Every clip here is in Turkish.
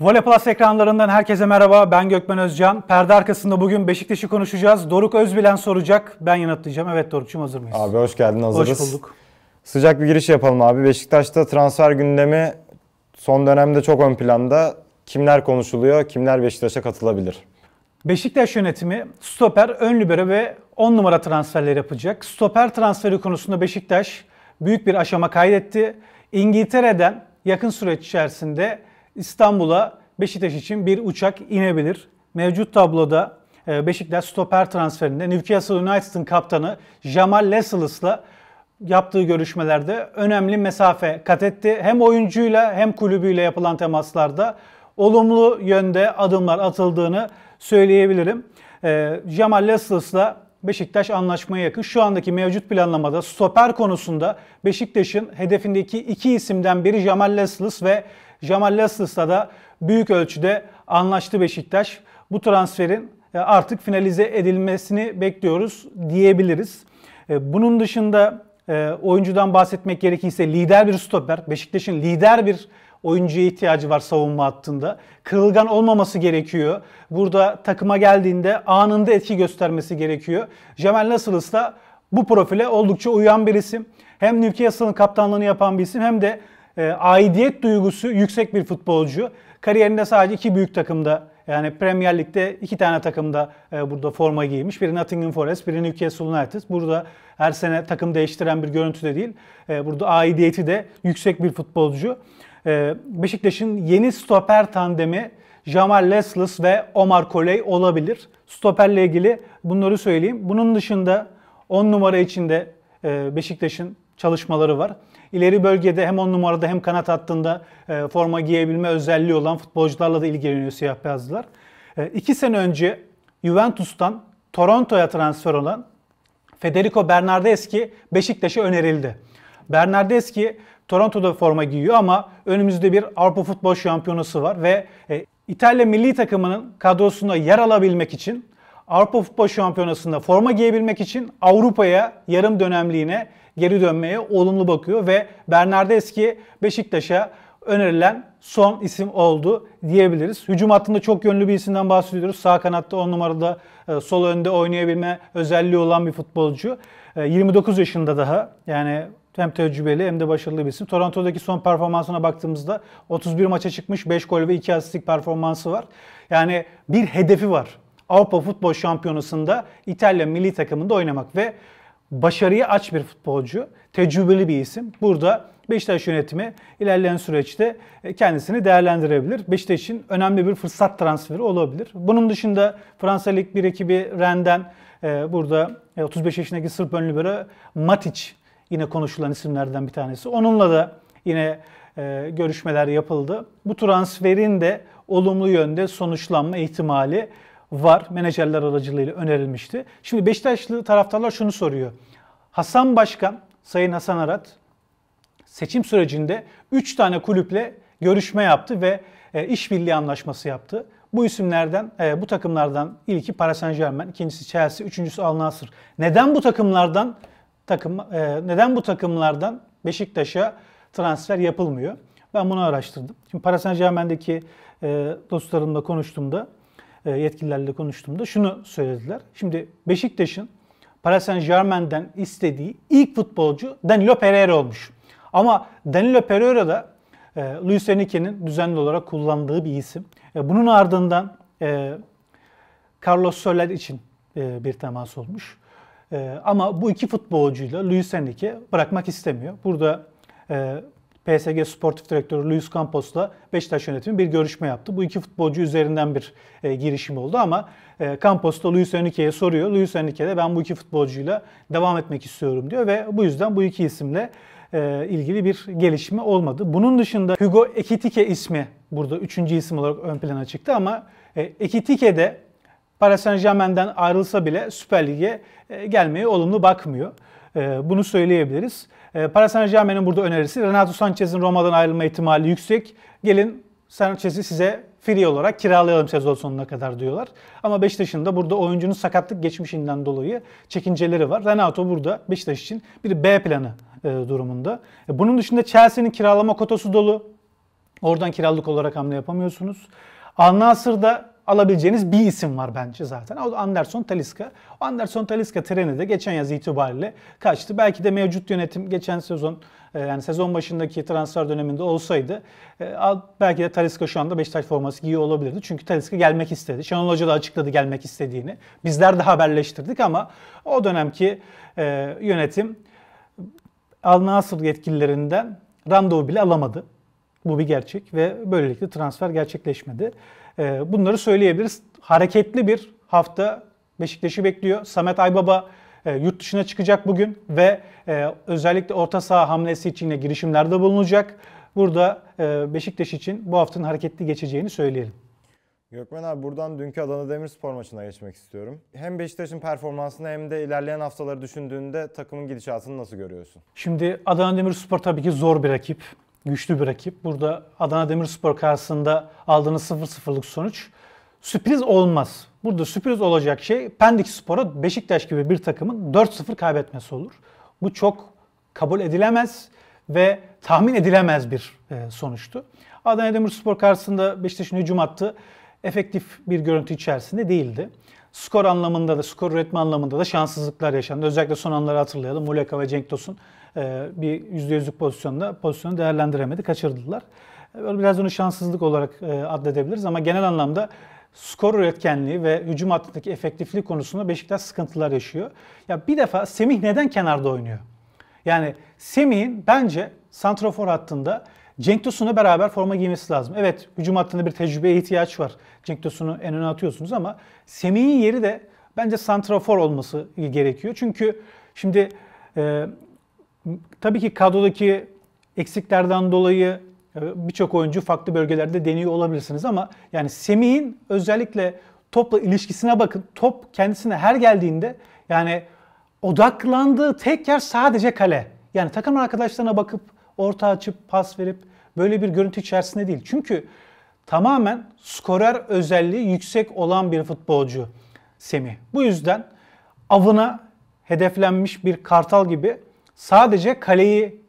Vole ekranlarından herkese merhaba. Ben Gökmen Özcan. Perde arkasında bugün Beşiktaş'ı konuşacağız. Doruk Özbilen soracak. Ben yanıtlayacağım. Evet Doruk'cum hazır mıyız? Abi hoş geldin hazırız. Hoş bulduk. Sıcak bir giriş yapalım abi. Beşiktaş'ta transfer gündemi son dönemde çok ön planda. Kimler konuşuluyor? Kimler Beşiktaş'a katılabilir? Beşiktaş yönetimi stoper, ön libero ve 10 numara transferleri yapacak. Stoper transferi konusunda Beşiktaş büyük bir aşama kaydetti. İngiltere'den yakın süreç içerisinde İstanbul'a Beşiktaş için bir uçak inebilir. Mevcut tabloda e, Beşiktaş stoper transferinde Newcastle United'ın kaptanı Jamal Leselis'la yaptığı görüşmelerde önemli mesafe kat etti. Hem oyuncuyla hem kulübüyle yapılan temaslarda olumlu yönde adımlar atıldığını söyleyebilirim. E, Jamal Leselis'la Beşiktaş anlaşmaya yakın. Şu andaki mevcut planlamada stoper konusunda Beşiktaş'ın hedefindeki iki isimden biri Jamal Leslis ve Jamal Lassles'la da büyük ölçüde anlaştı Beşiktaş. Bu transferin e, artık finalize edilmesini bekliyoruz diyebiliriz. E, bunun dışında e, oyuncudan bahsetmek gerekirse lider bir stoper. Beşiktaş'ın lider bir oyuncuya ihtiyacı var savunma hattında. Kırılgan olmaması gerekiyor. Burada takıma geldiğinde anında etki göstermesi gerekiyor. Jamal Nasılız da bu profile oldukça uyan bir isim. Hem Newcastle'ın kaptanlığını yapan bir isim hem de e, aidiyet duygusu yüksek bir futbolcu. Kariyerinde sadece iki büyük takımda yani Premier Lig'de iki tane takımda e, burada forma giymiş. Biri Nottingham Forest, biri Newcastle United. Burada her sene takım değiştiren bir görüntüde değil. E, burada aidiyeti de yüksek bir futbolcu. E, Beşiktaş'ın yeni stoper tandemi Jamal Leslis ve Omar Koley olabilir. Stoperle ilgili bunları söyleyeyim. Bunun dışında 10 numara içinde e, Beşiktaş'ın çalışmaları var ileri bölgede hem on numarada hem kanat hattında e, forma giyebilme özelliği olan futbolcularla da ilgileniyor siyah beyazlılar. İki e, iki sene önce Juventus'tan Toronto'ya transfer olan Federico Bernardeschi Beşiktaş'a önerildi. Bernardeschi Toronto'da forma giyiyor ama önümüzde bir Avrupa Futbol Şampiyonası var ve e, İtalya milli takımının kadrosunda yer alabilmek için Avrupa Futbol Şampiyonası'nda forma giyebilmek için Avrupa'ya yarım dönemliğine geri dönmeye olumlu bakıyor ve Bernardeski Beşiktaş'a önerilen son isim oldu diyebiliriz. Hücum hattında çok yönlü bir isimden bahsediyoruz. Sağ kanatta 10 numarada e, sol önde oynayabilme özelliği olan bir futbolcu. 29 e, yaşında daha yani hem tecrübeli hem de başarılı bir isim. Toronto'daki son performansına baktığımızda 31 maça çıkmış 5 gol ve 2 asistlik performansı var. Yani bir hedefi var. Avrupa Futbol Şampiyonası'nda İtalya milli takımında oynamak ve Başarıyı aç bir futbolcu, tecrübeli bir isim. Burada Beşiktaş yönetimi ilerleyen süreçte e, kendisini değerlendirebilir. Beşiktaş için önemli bir fırsat transferi olabilir. Bunun dışında Fransa Lig 1 ekibi Rennes'den e, burada 35 e, yaşındaki Sırp ön libero Matic yine konuşulan isimlerden bir tanesi. Onunla da yine görüşmeler yapıldı. Bu transferin de olumlu yönde sonuçlanma ihtimali var. Menajerler aracılığıyla önerilmişti. Şimdi Beşiktaşlı taraftarlar şunu soruyor. Hasan Başkan, Sayın Hasan Arat seçim sürecinde 3 tane kulüple görüşme yaptı ve e, işbirliği anlaşması yaptı. Bu isimlerden, e, bu takımlardan ilki Paris Saint Germain, ikincisi Chelsea, üçüncüsü Al Nassr. Neden bu takımlardan takım e, neden bu takımlardan Beşiktaş'a transfer yapılmıyor? Ben bunu araştırdım. Şimdi Paris Saint Germain'deki e, dostlarımla konuştuğumda e, yetkililerle konuştuğumda şunu söylediler. Şimdi Beşiktaş'ın Paris Saint Germain'den istediği ilk futbolcu Danilo Pereira olmuş. Ama Danilo Pereira da e, Luis Enrique'nin düzenli olarak kullandığı bir isim. E, bunun ardından Carlos Soler için bir temas olmuş. Ama bu iki futbolcuyla Luis Enrique bırakmak istemiyor. Burada PSG Sportif Direktörü Luis Campos'la Beşiktaş yönetimi bir görüşme yaptı. Bu iki futbolcu üzerinden bir e, girişim oldu ama e, Campos da Luis Enrique'ye soruyor. Luis Enrique de ben bu iki futbolcuyla devam etmek istiyorum diyor ve bu yüzden bu iki isimle e, ilgili bir gelişme olmadı. Bunun dışında Hugo Ekitike ismi burada üçüncü isim olarak ön plana çıktı ama e, Ekitike de Paris Saint Germain'den ayrılsa bile Süper Lig'e e, gelmeye olumlu bakmıyor. Ee, bunu söyleyebiliriz. Ee, Paris Saint Germain'in burada önerisi Renato Sanchez'in Roma'dan ayrılma ihtimali yüksek. Gelin Sanchez'i size free olarak kiralayalım sezon sonuna kadar diyorlar. Ama Beşiktaş'ın da burada oyuncunun sakatlık geçmişinden dolayı çekinceleri var. Renato burada Beşiktaş için bir B planı e, durumunda. E, bunun dışında Chelsea'nin kiralama kotası dolu. Oradan kiralık olarak hamle yapamıyorsunuz. Al Nasır'da alabileceğiniz bir isim var bence zaten. O Anderson Taliska. O Anderson Taliska treni de geçen yaz itibariyle kaçtı. Belki de mevcut yönetim geçen sezon e, yani sezon başındaki transfer döneminde olsaydı e, belki de Taliska şu anda Beşiktaş forması giyiyor olabilirdi. Çünkü Taliska gelmek istedi. Şenol Hoca da açıkladı gelmek istediğini. Bizler de haberleştirdik ama o dönemki e, yönetim Al Nasır yetkililerinden randevu bile alamadı. Bu bir gerçek ve böylelikle transfer gerçekleşmedi. Ee, bunları söyleyebiliriz. Hareketli bir hafta Beşiktaş'ı bekliyor. Samet Aybaba e, yurt dışına çıkacak bugün ve e, özellikle orta saha hamlesi için de girişimlerde bulunacak. Burada e, Beşiktaş için bu haftanın hareketli geçeceğini söyleyelim. Gökmen abi buradan dünkü Adana Demirspor maçına geçmek istiyorum. Hem Beşiktaş'ın performansını hem de ilerleyen haftaları düşündüğünde takımın gidişatını nasıl görüyorsun? Şimdi Adana Demirspor tabii ki zor bir rakip güçlü bir rakip. Burada Adana Demirspor karşısında aldığınız 0-0'lık sonuç sürpriz olmaz. Burada sürpriz olacak şey Pendik Spor'a Beşiktaş gibi bir takımın 4-0 kaybetmesi olur. Bu çok kabul edilemez ve tahmin edilemez bir e, sonuçtu. Adana Demirspor karşısında Beşiktaş'ın hücum attı efektif bir görüntü içerisinde değildi. Skor anlamında da, skor üretme anlamında da şanssızlıklar yaşandı. Özellikle son anları hatırlayalım. Muleka ve Cenk Tosun e, bir %100'lük pozisyonda pozisyonu değerlendiremedi, kaçırdılar. E, böyle biraz onu şanssızlık olarak e, addedebiliriz ama genel anlamda skor üretkenliği ve hücum hattındaki efektifliği konusunda Beşiktaş sıkıntılar yaşıyor. Ya bir defa Semih neden kenarda oynuyor? Yani Semih'in bence santrofor hattında Cenk Tosun'la beraber forma giymesi lazım. Evet hücum hattında bir tecrübeye ihtiyaç var. Cenk Tosun'u en öne atıyorsunuz ama Semih'in yeri de bence santrafor olması gerekiyor. Çünkü şimdi e, tabii ki kadrodaki eksiklerden dolayı e, birçok oyuncu farklı bölgelerde deniyor olabilirsiniz ama yani Semih'in özellikle topla ilişkisine bakın. Top kendisine her geldiğinde yani odaklandığı tek yer sadece kale. Yani takım arkadaşlarına bakıp orta açıp pas verip böyle bir görüntü içerisinde değil. Çünkü tamamen skorer özelliği yüksek olan bir futbolcu Semih Bu yüzden avına hedeflenmiş bir kartal gibi sadece kaleyi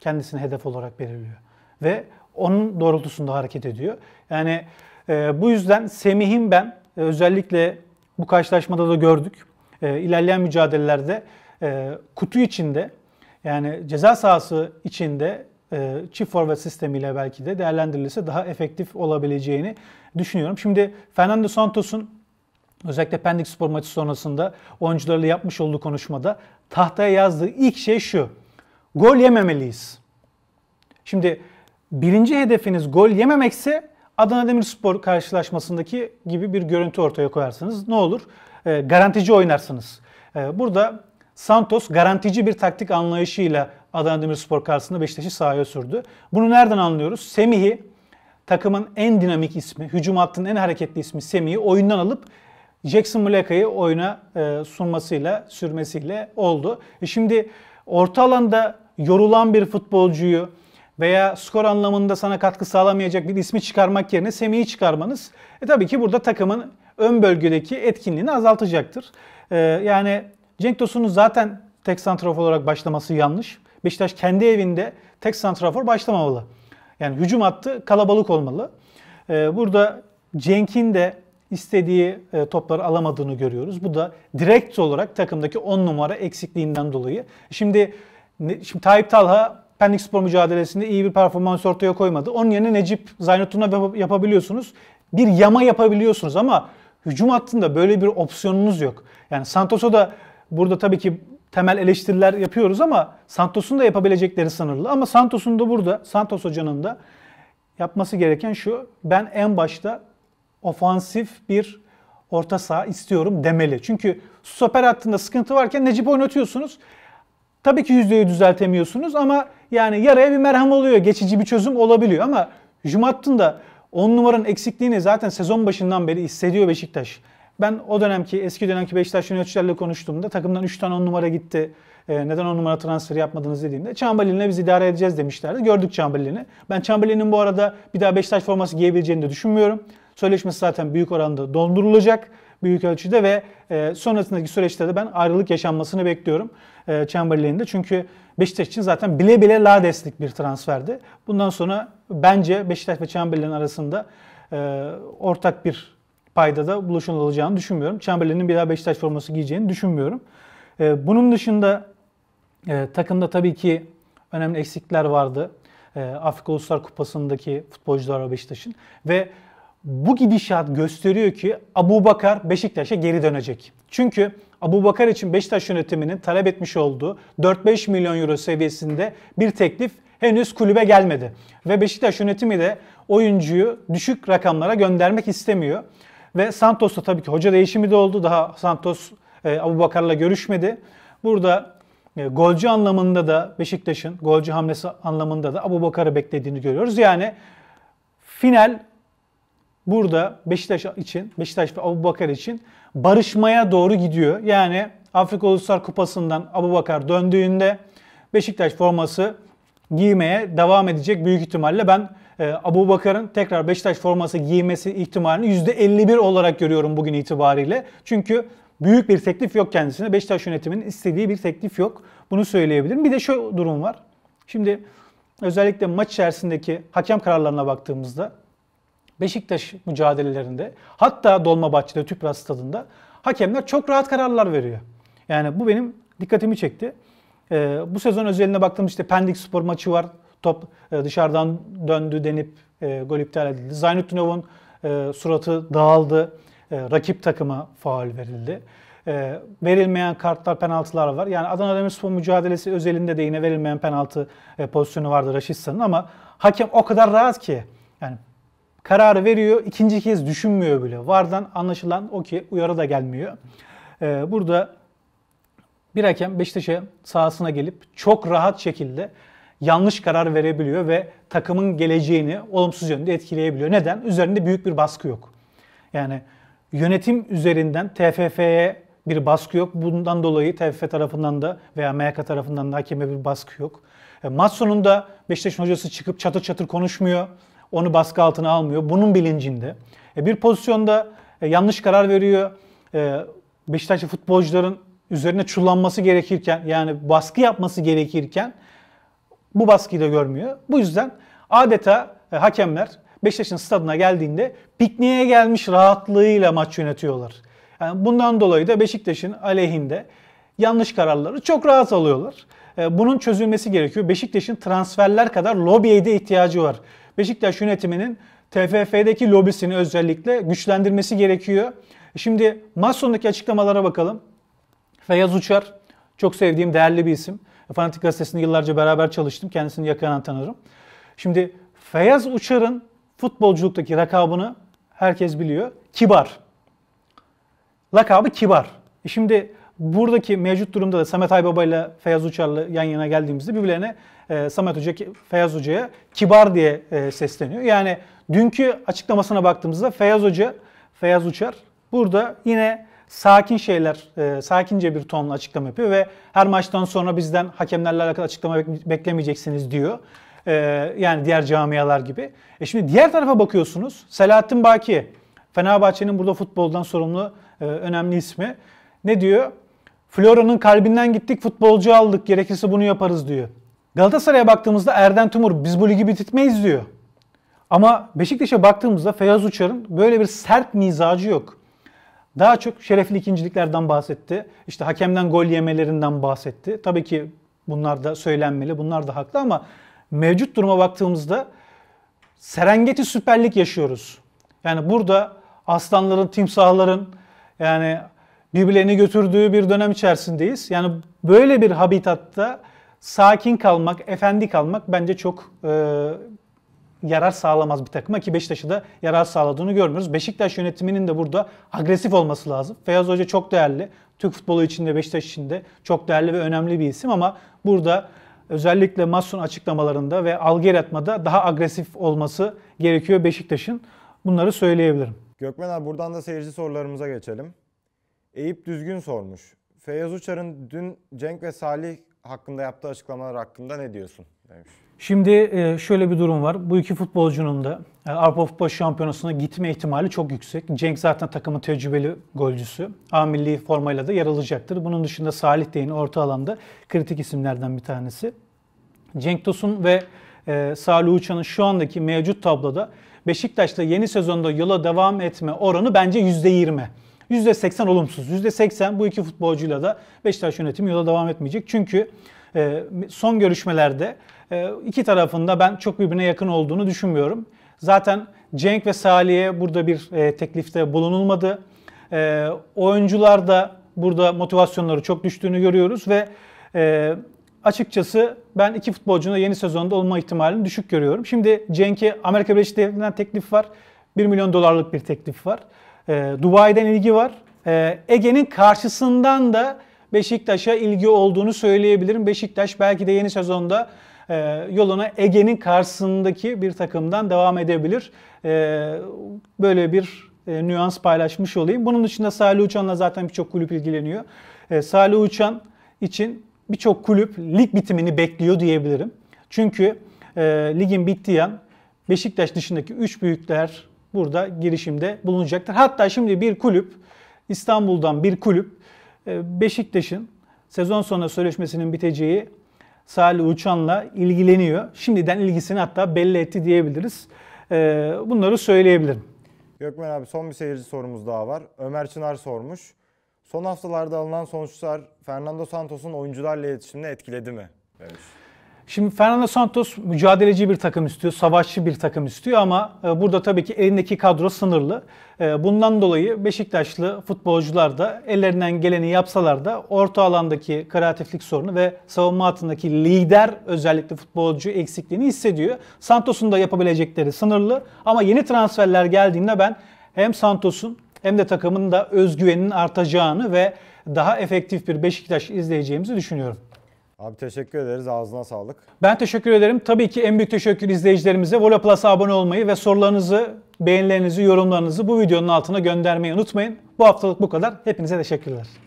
kendisine hedef olarak belirliyor. Ve onun doğrultusunda hareket ediyor. Yani e, bu yüzden Semih'in ben e, özellikle bu karşılaşmada da gördük. E, ilerleyen mücadelelerde e, kutu içinde yani ceza sahası içinde e, çift forvet sistemiyle belki de değerlendirilirse daha efektif olabileceğini düşünüyorum. Şimdi Fernando Santos'un özellikle Pendik Spor maçı sonrasında oyuncularla yapmış olduğu konuşmada tahtaya yazdığı ilk şey şu. Gol yememeliyiz. Şimdi birinci hedefiniz gol yememekse Adana Demirspor karşılaşmasındaki gibi bir görüntü ortaya koyarsınız. Ne olur? E, garantici oynarsınız. E, burada Santos garantici bir taktik anlayışıyla Adana Demirspor karşısında Beşiktaş'ı sahaya sürdü. Bunu nereden anlıyoruz? Semih'i takımın en dinamik ismi, hücum hattının en hareketli ismi Semih'i oyundan alıp Jackson Muleka'yı oyuna e, sunmasıyla, sürmesiyle oldu. E şimdi orta alanda yorulan bir futbolcuyu veya skor anlamında sana katkı sağlamayacak bir ismi çıkarmak yerine Semih'i çıkarmanız e tabii ki burada takımın ön bölgedeki etkinliğini azaltacaktır. E, yani Cenk Tosun'un zaten tek santrafor olarak başlaması yanlış. Beşiktaş kendi evinde tek santrafor başlamamalı. Yani hücum attı, kalabalık olmalı. Ee, burada Cenk'in de istediği e, topları alamadığını görüyoruz. Bu da direkt olarak takımdaki 10 numara eksikliğinden dolayı. Şimdi, şimdi Tayyip Talha Pendik Spor mücadelesinde iyi bir performans ortaya koymadı. Onun yerine Necip Zaynettun'a yapabiliyorsunuz. Bir yama yapabiliyorsunuz ama hücum hattında böyle bir opsiyonunuz yok. Yani Santos'a da Burada tabii ki temel eleştiriler yapıyoruz ama Santos'un da yapabilecekleri sınırlı. Ama Santos'un da burada, Santos hocanın da yapması gereken şu. Ben en başta ofansif bir orta saha istiyorum demeli. Çünkü stoper hattında sıkıntı varken Necip oynatıyorsunuz. Tabii ki yüzdeyi düzeltemiyorsunuz ama yani yaraya bir merhem oluyor. Geçici bir çözüm olabiliyor ama Jumat'ın da 10 numaranın eksikliğini zaten sezon başından beri hissediyor Beşiktaş. Ben o dönemki eski dönemki Beşiktaş yöneticilerle konuştuğumda takımdan 3 tane 10 numara gitti. E, neden 10 numara transferi yapmadınız dediğimde Çambalin'le biz idare edeceğiz demişlerdi. Gördük Çambalin'i. Ben Çambalin'in bu arada bir daha Beşiktaş forması giyebileceğini de düşünmüyorum. Sözleşmesi zaten büyük oranda dondurulacak büyük ölçüde ve e, sonrasındaki süreçte de ben ayrılık yaşanmasını bekliyorum e, Chamberlain'de. Çünkü Beşiktaş için zaten bile bile ladeslik bir transferdi. Bundan sonra bence Beşiktaş ve Chamberlain arasında e, ortak bir Payda da buluşun alacağını düşünmüyorum. Chamberlain'in bir daha Beşiktaş forması giyeceğini düşünmüyorum. E, bunun dışında e, takımda tabii ki önemli eksikler vardı. E, Afrika Uluslar Kupası'ndaki futbolcular Beşiktaş'ın ve bu gidişat gösteriyor ki Abu Bakar Beşiktaş'a geri dönecek. Çünkü Abu Bakar için Beşiktaş yönetiminin talep etmiş olduğu 4-5 milyon euro seviyesinde bir teklif henüz kulübe gelmedi. Ve Beşiktaş yönetimi de oyuncuyu düşük rakamlara göndermek istemiyor. Ve Santos'ta tabii ki hoca değişimi de oldu. Daha Santos e, Abu Bakar'la görüşmedi. Burada e, golcü anlamında da Beşiktaş'ın golcü hamlesi anlamında da Abu Bakar'ı beklediğini görüyoruz. Yani final burada Beşiktaş için, Beşiktaş ve Abu Bakar için barışmaya doğru gidiyor. Yani Afrika Uluslar Kupası'ndan Abu Bakar döndüğünde Beşiktaş forması giymeye devam edecek büyük ihtimalle. Ben e, Abu Bakar'ın tekrar Beşiktaş forması giymesi ihtimalini %51 olarak görüyorum bugün itibariyle. Çünkü büyük bir teklif yok kendisine. Beşiktaş yönetiminin istediği bir teklif yok. Bunu söyleyebilirim. Bir de şu durum var. Şimdi özellikle maç içerisindeki hakem kararlarına baktığımızda Beşiktaş mücadelelerinde hatta Dolmabahçe'de Tüpras stadında hakemler çok rahat kararlar veriyor. Yani bu benim dikkatimi çekti e, bu sezon özeline baktığımız işte Pendik Spor maçı var. Top e, dışarıdan döndü denip e, gol iptal edildi. Zaynuttinov'un e, suratı dağıldı. E, rakip takıma faal verildi. E, verilmeyen kartlar, penaltılar var. Yani Adana Demirspor mücadelesi özelinde de yine verilmeyen penaltı e, pozisyonu vardı Raşitsa'nın ama hakem o kadar rahat ki yani kararı veriyor, ikinci kez düşünmüyor bile. Vardan anlaşılan o ki uyarı da gelmiyor. E, burada bir hakem Beşiktaş'a sahasına gelip çok rahat şekilde yanlış karar verebiliyor ve takımın geleceğini olumsuz yönde etkileyebiliyor. Neden? Üzerinde büyük bir baskı yok. Yani yönetim üzerinden TFF'ye bir baskı yok. Bundan dolayı TFF tarafından da veya MHK tarafından da hakeme bir baskı yok. E, maç sonunda Beşiktaş'ın hocası çıkıp çatır çatır konuşmuyor. Onu baskı altına almıyor. Bunun bilincinde. E, bir pozisyonda e, yanlış karar veriyor. E, Beşiktaşlı futbolcuların üzerine çullanması gerekirken yani baskı yapması gerekirken bu baskıyı da görmüyor. Bu yüzden adeta e, hakemler Beşiktaş'ın stadına geldiğinde pikniğe gelmiş rahatlığıyla maç yönetiyorlar. Yani bundan dolayı da Beşiktaş'ın aleyhinde yanlış kararları çok rahat alıyorlar. E, bunun çözülmesi gerekiyor. Beşiktaş'ın transferler kadar lobiye de ihtiyacı var. Beşiktaş yönetiminin TFF'deki lobisini özellikle güçlendirmesi gerekiyor. Şimdi maç sonundaki açıklamalara bakalım. Feyyaz Uçar çok sevdiğim değerli bir isim. Fanatik Gazetesi'nde yıllarca beraber çalıştım. Kendisini yakından tanırım. Şimdi Feyyaz Uçar'ın futbolculuktaki rakabını herkes biliyor. Kibar. Lakabı Kibar. E şimdi buradaki mevcut durumda da Samet Aybaba ile Feyyaz Uçar'la yan yana geldiğimizde birbirlerine e, Samet Hoca, Feyyaz Hoca'ya kibar diye e, sesleniyor. Yani dünkü açıklamasına baktığımızda Feyyaz Hoca, Feyyaz Uçar burada yine sakin şeyler, e, sakince bir tonla açıklama yapıyor ve her maçtan sonra bizden hakemlerle alakalı açıklama beklemeyeceksiniz diyor. E, yani diğer camialar gibi. E şimdi diğer tarafa bakıyorsunuz. Selahattin Baki, Fenerbahçe'nin burada futboldan sorumlu e, önemli ismi. Ne diyor? Flora'nın kalbinden gittik, futbolcu aldık. Gerekirse bunu yaparız diyor. Galatasaray'a baktığımızda Erden Tumur biz bu ligi bitirtmeyiz diyor. Ama Beşiktaş'a baktığımızda Feyyaz Uçar'ın böyle bir sert mizacı yok. Daha çok şerefli ikinciliklerden bahsetti. İşte hakemden gol yemelerinden bahsetti. Tabii ki bunlar da söylenmeli, bunlar da haklı ama mevcut duruma baktığımızda Serengeti süperlik yaşıyoruz. Yani burada aslanların, timsahların yani birbirlerini götürdüğü bir dönem içerisindeyiz. Yani böyle bir habitatta sakin kalmak, efendi kalmak bence çok e, yarar sağlamaz bir takıma ki Beşiktaş'ı da yarar sağladığını görmüyoruz. Beşiktaş yönetiminin de burada agresif olması lazım. Feyyaz Hoca çok değerli. Türk futbolu içinde Beşiktaş içinde çok değerli ve önemli bir isim ama burada özellikle Masun açıklamalarında ve algı yaratmada daha agresif olması gerekiyor Beşiktaş'ın. Bunları söyleyebilirim. Gökmen abi buradan da seyirci sorularımıza geçelim. Eyüp Düzgün sormuş. Feyyaz Uçar'ın dün Cenk ve Salih hakkında yaptığı açıklamalar hakkında ne diyorsun? Demiş. Şimdi e, şöyle bir durum var. Bu iki futbolcunun da e, Avrupa Futbol Şampiyonası'na gitme ihtimali çok yüksek. Cenk zaten takımın tecrübeli golcüsü. A milli formayla da yer alacaktır. Bunun dışında Salih Dey'in orta alanda kritik isimlerden bir tanesi. Cenk Tosun ve e, Salih Uçan'ın şu andaki mevcut tabloda Beşiktaş'ta yeni sezonda yola devam etme oranı bence %20. %80 olumsuz. %80 bu iki futbolcuyla da Beşiktaş yönetimi yola devam etmeyecek. Çünkü son görüşmelerde ee, iki tarafında ben çok birbirine yakın olduğunu düşünmüyorum. Zaten Cenk ve Salih'e burada bir e, teklifte bulunulmadı. Ee, oyuncular da burada motivasyonları çok düştüğünü görüyoruz ve e, açıkçası ben iki futbolcunun da yeni sezonda olma ihtimalini düşük görüyorum. Şimdi Cenk'e Amerika Birleşik Devletleri'nden teklif var. 1 milyon dolarlık bir teklif var. Ee, Dubai'den ilgi var. Ege'nin karşısından da Beşiktaş'a ilgi olduğunu söyleyebilirim. Beşiktaş belki de yeni sezonda e, yoluna Ege'nin karşısındaki bir takımdan devam edebilir. E, böyle bir e, nüans paylaşmış olayım. Bunun dışında Salih Uçan'la zaten birçok kulüp ilgileniyor. E, Salih Uçan için birçok kulüp lig bitimini bekliyor diyebilirim. Çünkü e, ligin bittiği an Beşiktaş dışındaki 3 büyükler burada girişimde bulunacaktır. Hatta şimdi bir kulüp İstanbul'dan bir kulüp ee, Beşiktaş'ın sezon sonu sözleşmesinin biteceği Salih Uçan'la ilgileniyor. Şimdiden ilgisini hatta belli etti diyebiliriz. Ee, bunları söyleyebilirim. Gökmen abi son bir seyirci sorumuz daha var. Ömer Çınar sormuş. Son haftalarda alınan sonuçlar Fernando Santos'un oyuncularla iletişimini etkiledi mi? Evet. Şimdi Fernando Santos mücadeleci bir takım istiyor, savaşçı bir takım istiyor ama e, burada tabii ki elindeki kadro sınırlı. E, bundan dolayı Beşiktaşlı futbolcular da ellerinden geleni yapsalar da orta alandaki kreatiflik sorunu ve savunma hattındaki lider özellikle futbolcu eksikliğini hissediyor. Santos'un da yapabilecekleri sınırlı ama yeni transferler geldiğinde ben hem Santos'un hem de takımın da özgüveninin artacağını ve daha efektif bir Beşiktaş izleyeceğimizi düşünüyorum. Abi teşekkür ederiz. Ağzına sağlık. Ben teşekkür ederim. Tabii ki en büyük teşekkür izleyicilerimize Vola Plus'a abone olmayı ve sorularınızı, beğenilerinizi, yorumlarınızı bu videonun altına göndermeyi unutmayın. Bu haftalık bu kadar. Hepinize teşekkürler.